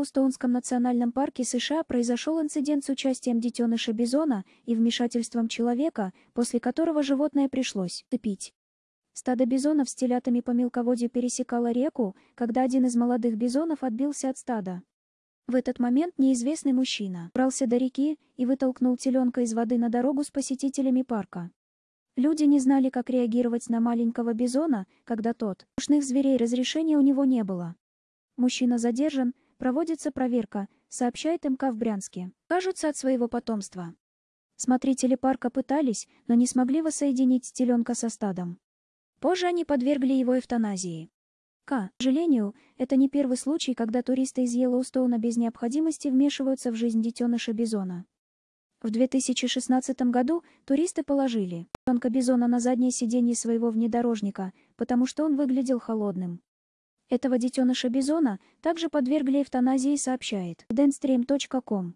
Йеллоустонском национальном парке США произошел инцидент с участием детеныша бизона и вмешательством человека, после которого животное пришлось топить. Стадо бизонов с телятами по мелководью пересекало реку, когда один из молодых бизонов отбился от стада. В этот момент неизвестный мужчина брался до реки и вытолкнул теленка из воды на дорогу с посетителями парка. Люди не знали, как реагировать на маленького бизона, когда тот. Ушных зверей разрешения у него не было. Мужчина задержан, Проводится проверка, сообщает МК в Брянске. Кажутся от своего потомства. Смотрители парка пытались, но не смогли воссоединить теленка со стадом. Позже они подвергли его эвтаназии. К сожалению, это не первый случай, когда туристы из Йеллоустоуна без необходимости вмешиваются в жизнь детеныша бизона. В 2016 году туристы положили тонко бизона на заднее сиденье своего внедорожника, потому что он выглядел холодным. Этого детеныша Бизона также подвергли эвтаназии, сообщает denstream.com.